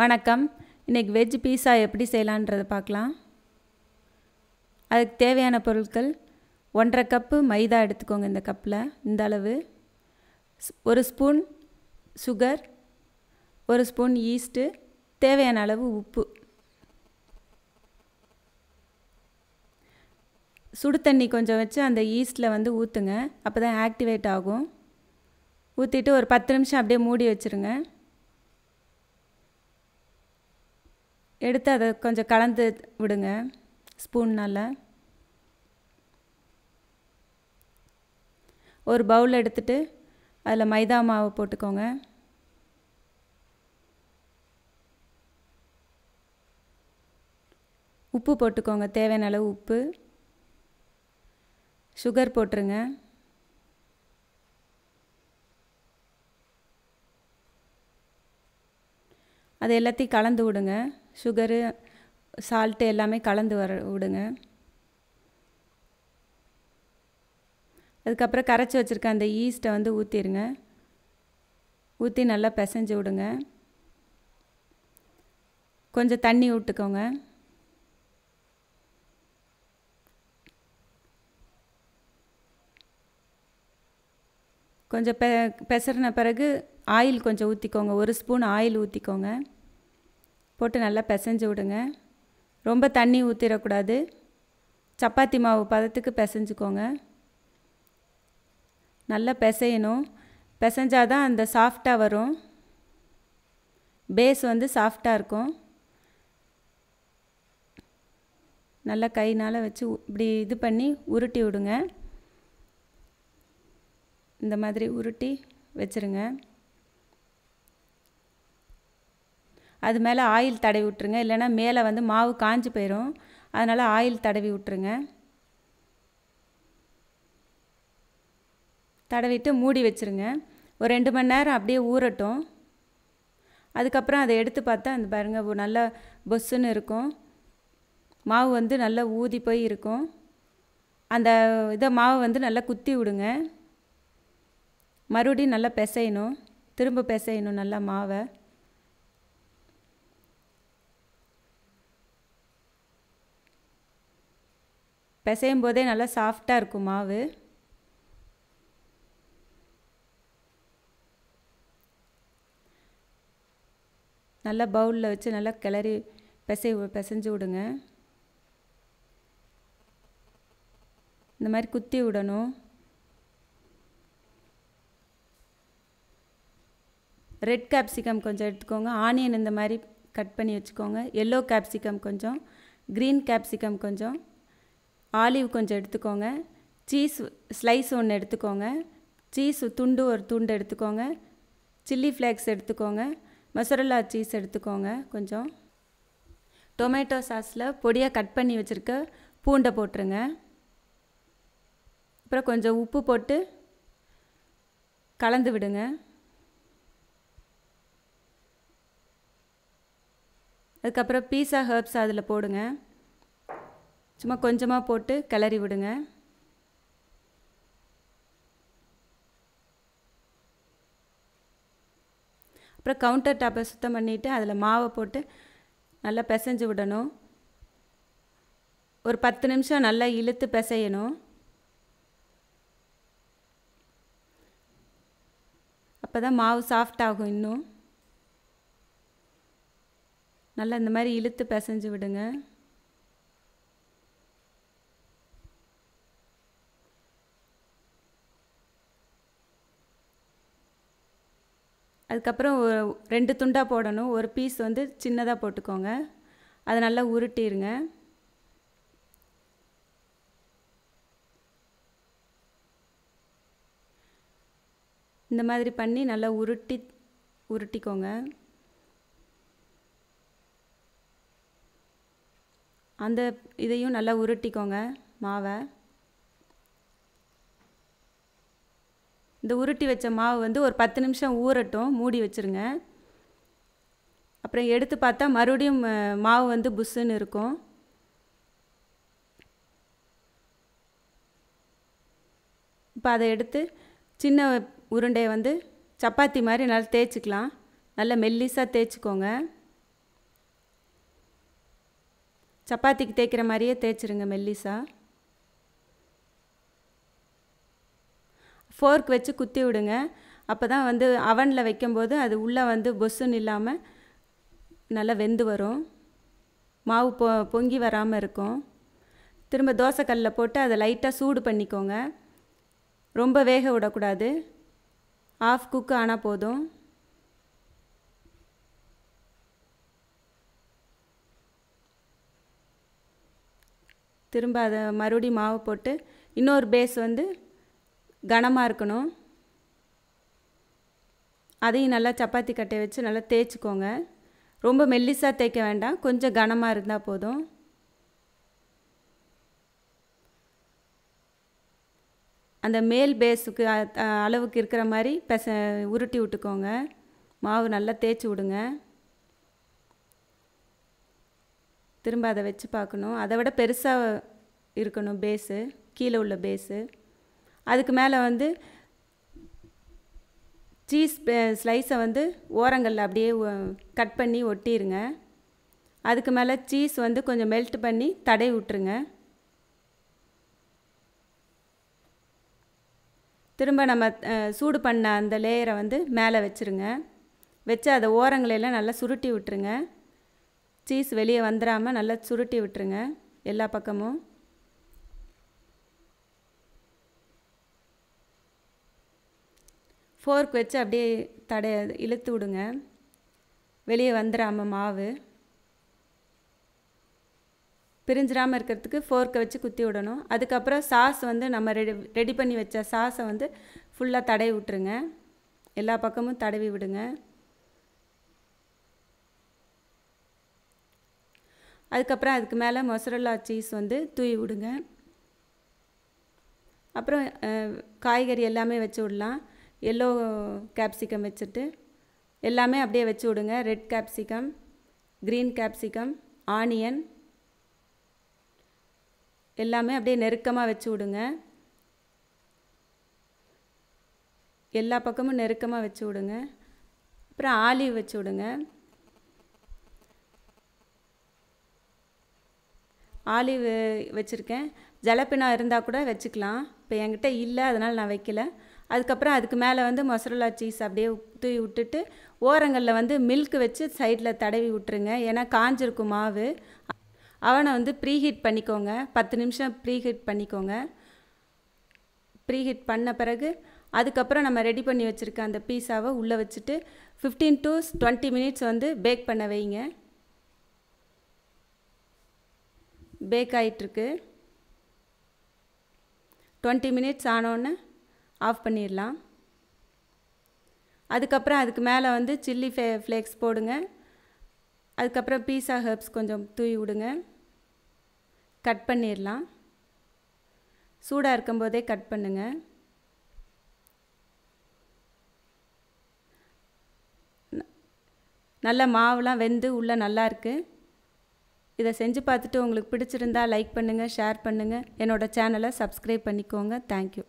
வணக்கம் இன்றைக்கி வெஜ் பீஸா எப்படி செய்யலான்றதை பார்க்கலாம் அதுக்கு தேவையான பொருட்கள் ஒன்றரை கப்பு மைதா எடுத்துக்கோங்க இந்த கப்பில் இந்த அளவு ஒரு ஸ்பூன் சுகர் ஒரு ஸ்பூன் ஈஸ்ட்டு தேவையான அளவு உப்பு சுடு தண்ணி கொஞ்சம் வச்சு அந்த ஈஸ்ட்டில் வந்து ஊற்றுங்க அப்போ தான் ஆக்டிவேட் ஆகும் ஊற்றிட்டு ஒரு பத்து நிமிஷம் அப்படியே மூடி வச்சுருங்க எடுத்து அதை கொஞ்சம் கலந்து விடுங்க ஸ்பூன்னால் ஒரு பவுல் எடுத்துட்டு அதில் மைதா மாவு போட்டுக்கோங்க உப்பு போட்டுக்கோங்க தேவையான அளவு உப்பு சுகர் போட்டுருங்க அது எல்லாத்தையும் கலந்து விடுங்க சுகரு சால்ட்டு எல்லாமே கலந்து வர விடுங்க அதுக்கப்புறம் கரைச்சி வச்சுருக்க அந்த ஈஸ்ட்டை வந்து ஊற்றிடுங்க ஊற்றி நல்லா பிசைஞ்சு விடுங்க கொஞ்சம் தண்ணி விட்டுக்கோங்க கொஞ்சம் பெ பெசறின பிறகு ஆயில் கொஞ்சம் ஊற்றிக்கோங்க ஒரு ஸ்பூன் ஆயில் ஊற்றிக்கோங்க போட்டு நல்லா பிசைஞ்சு விடுங்க ரொம்ப தண்ணி ஊற்றிடக்கூடாது சப்பாத்தி மாவு பதத்துக்கு பிசைஞ்சுக்கோங்க நல்லா பிசையணும் பிசைஞ்சால் தான் அந்த சாஃப்டாக வரும் பேஸ் வந்து சாஃப்டாக இருக்கும் நல்லா கைனால் வச்சு இப்படி இது பண்ணி உருட்டி விடுங்க இந்த மாதிரி உருட்டி வச்சுருங்க அது மேலே ஆயில் தடவி விட்ருங்க இல்லைனா மேலே வந்து மாவு காஞ்சி போயிடும் அதனால் ஆயில் தடவி விட்ருங்க தடவிட்டு மூடி வச்சுருங்க ஒரு ரெண்டு மணி நேரம் அப்படியே ஊறட்டும் அதுக்கப்புறம் அதை எடுத்து பார்த்தா அந்த பாருங்கள் நல்லா பொஸ்ஸுன்னு இருக்கும் மாவு வந்து நல்லா ஊதி போய் இருக்கும் அந்த இதை மாவை வந்து நல்லா குத்தி விடுங்க மறுபடியும் நல்லா பிசையணும் திரும்ப பிசையணும் நல்லா மாவை பிசையும் போதே நல்லா சாஃப்டாக இருக்கும் மாவு நல்லா பவுலில் வச்சு நல்லா கிளறி பிசை பிசைஞ்சு விடுங்க இந்த மாதிரி குத்தி விடணும் ரெட் கேப்சிகம் கொஞ்சம் எடுத்துக்கோங்க ஆனியன் இந்த மாதிரி கட் பண்ணி வச்சுக்கோங்க எல்லோ கேப்சிகம் கொஞ்சம் க்ரீன் கேப்சிகம் கொஞ்சம் ஆலிவ் கொஞ்சம் எடுத்துக்கோங்க சீஸ் ஸ்லைஸ் ஒன்று எடுத்துக்கோங்க சீஸ் துண்டு ஒரு துண்டு எடுத்துக்கோங்க சில்லி ஃப்ளேக்ஸ் எடுத்துக்கோங்க மசரல்லா சீஸ் எடுத்துக்கோங்க கொஞ்சம் டொமேட்டோ சாஸில் பொடியாக கட் பண்ணி வச்சுருக்க பூண்டை போட்டுருங்க அப்புறம் கொஞ்சம் உப்பு போட்டு கலந்து விடுங்க அதுக்கப்புறம் பீஸா ஹர்ப்ஸ் அதில் போடுங்க சும்மா கொஞ்சமாக போட்டு கிளறி விடுங்க அப்புறம் கவுண்டர் டாப்பை சுத்தம் பண்ணிவிட்டு அதில் மாவை போட்டு நல்லா பிசைஞ்சு விடணும் ஒரு பத்து நிமிஷம் நல்லா இழுத்து பிசையணும் அப்போ தான் மாவு சாஃப்ட் ஆகும் இன்னும் நல்லா இந்த மாதிரி இழுத்து பிசைஞ்சு விடுங்க அதுக்கப்புறம் ரெண்டு துண்டாக போடணும் ஒரு பீஸ் வந்து சின்னதாக போட்டுக்கோங்க அதை நல்லா உருட்டிடுங்க இந்த மாதிரி பண்ணி நல்லா உருட்டி உருட்டிக்கோங்க அந்த இதையும் நல்லா உருட்டிக்கோங்க மாவை இந்த உருட்டி வச்ச மாவு வந்து ஒரு பத்து நிமிஷம் ஊறட்டும் மூடி வச்சுருங்க அப்புறம் எடுத்து பார்த்தா மறுபடியும் மாவு வந்து புஷ்ஷுன்னு இருக்கும் இப்போ அதை எடுத்து சின்ன உருண்டையை வந்து சப்பாத்தி மாதிரி நல்லா தேய்ச்சிக்கலாம் நல்லா மெல்லிஸாக தேய்ச்சிக்கோங்க சப்பாத்திக்கு தேய்க்கிற மாதிரியே தேய்ச்சிருங்க மெல்லிஸாக ஃபோர்க் வச்சு குத்தி விடுங்க அப்போ தான் வந்து அவனில் வைக்கும்போது அது உள்ளே வந்து பொஸ்ஸுன்னு இல்லாமல் நல்லா வெந்து வரும் மாவு பொ பொங்கி வராமல் இருக்கும் திரும்ப தோசைக்கல்லில் போட்டு அதை லைட்டாக சூடு பண்ணிக்கோங்க ரொம்ப வேக விடக்கூடாது ஆஃப் குக்கு ஆனால் போதும் திரும்ப அதை மறுபடியும் மாவு போட்டு இன்னொரு பேஸ் வந்து கனமாக இருக்கணும் அதையும் நல்லா சப்பாத்தி கட்டையை வச்சு நல்லா தேய்ச்சிக்கோங்க ரொம்ப மெல்லிஸாக தேய்க்க வேண்டாம் கொஞ்சம் கனமாக இருந்தால் போதும் அந்த மேல் பேஸுக்கு அளவுக்கு இருக்கிற மாதிரி பெச உருட்டி விட்டுக்கோங்க மாவு நல்லா தேய்ச்சி விடுங்க திரும்ப அதை வச்சு பார்க்கணும் அதை விட பெருசாக இருக்கணும் பேஸு கீழே உள்ள பேஸு அதுக்கு மேலே வந்து சீஸ் ஸ்லைஸை வந்து ஓரங்களில் அப்படியே கட் பண்ணி ஒட்டிடுங்க அதுக்கு மேலே சீஸ் வந்து கொஞ்சம் மெல்ட் பண்ணி தடை விட்டுருங்க திரும்ப நம்ம சூடு பண்ண அந்த லேயரை வந்து மேலே வச்சுருங்க வச்சு அதை ஓரங்களையெல்லாம் நல்லா சுருட்டி விட்டுருங்க சீஸ் வெளியே வந்துடாமல் நல்லா சுருட்டி விட்டுருங்க எல்லா பக்கமும் ஃபோர்க் வச்சு அப்படியே தடைய இழுத்து விடுங்க வெளியே வந்துடாமல் மாவு பிரிஞ்சிடாமல் இருக்கிறதுக்கு ஃபோர்க்கை வச்சு குத்தி விடணும் அதுக்கப்புறம் சாஸ் வந்து நம்ம ரெடி ரெடி பண்ணி வச்ச சாஸை வந்து ஃபுல்லாக தடவி விட்டுருங்க எல்லா பக்கமும் தடவி விடுங்க அதுக்கப்புறம் அதுக்கு மேலே மொசரல்லா சீஸ் வந்து தூவி விடுங்க அப்புறம் காய்கறி எல்லாமே வச்சு விடலாம் எல்லோ கேப்சிகம் வச்சுட்டு எல்லாமே அப்படியே வச்சு விடுங்க red capsicum green capsicum onion எல்லாமே அப்படியே நெருக்கமாக வச்சு விடுங்க எல்லா பக்கமும் நெருக்கமாக வச்சு விடுங்க அப்புறம் ஆலிவ் வச்சு விடுங்க ஆலிவ் வச்சுருக்கேன் ஜலப்பினா இருந்தால் கூட வச்சுக்கலாம் இப்போ என்கிட்ட இல்லை அதனால் நான் வைக்கல அதுக்கப்புறம் அதுக்கு மேலே வந்து மொசரலா சீஸ் அப்படியே தூவி விட்டுட்டு ஓரங்களில் வந்து மில்க் வச்சு சைடில் தடவி விட்டுருங்க ஏன்னா காஞ்சிருக்கும் மாவு அவனை வந்து ப்ரீஹீட் பண்ணிக்கோங்க பத்து நிமிஷம் ப்ரீஹீட் பண்ணிக்கோங்க ப்ரீஹீட் பண்ண பிறகு அதுக்கப்புறம் நம்ம ரெடி பண்ணி வச்சுருக்க அந்த பீஸாவை உள்ளே வச்சுட்டு ஃபிஃப்டீன் டு டுவெண்ட்டி மினிட்ஸ் வந்து பேக் பண்ண வைங்க பேக் ஆகிட்டுருக்கு டுவெண்ட்டி மினிட்ஸ் ஆனோன்னே ஆஃப் பண்ணிடலாம் அதுக்கப்புறம் அதுக்கு மேலே வந்து சில்லி ஃபே ஃப்ளேக்ஸ் போடுங்க அதுக்கப்புறம் பீஸா ஹெர்ப்ஸ் கொஞ்சம் தூவி விடுங்க கட் பண்ணிடலாம் சூடாக இருக்கும்போதே கட் பண்ணுங்கள் நல்ல மாவுலாம் வெந்து உள்ளே நல்லா இதை செஞ்சு பார்த்துட்டு உங்களுக்கு பிடிச்சிருந்தா லைக் பண்ணுங்கள் ஷேர் பண்ணுங்கள் என்னோடய சேனலை சப்ஸ்கிரைப் பண்ணிக்கோங்க தேங்க்யூ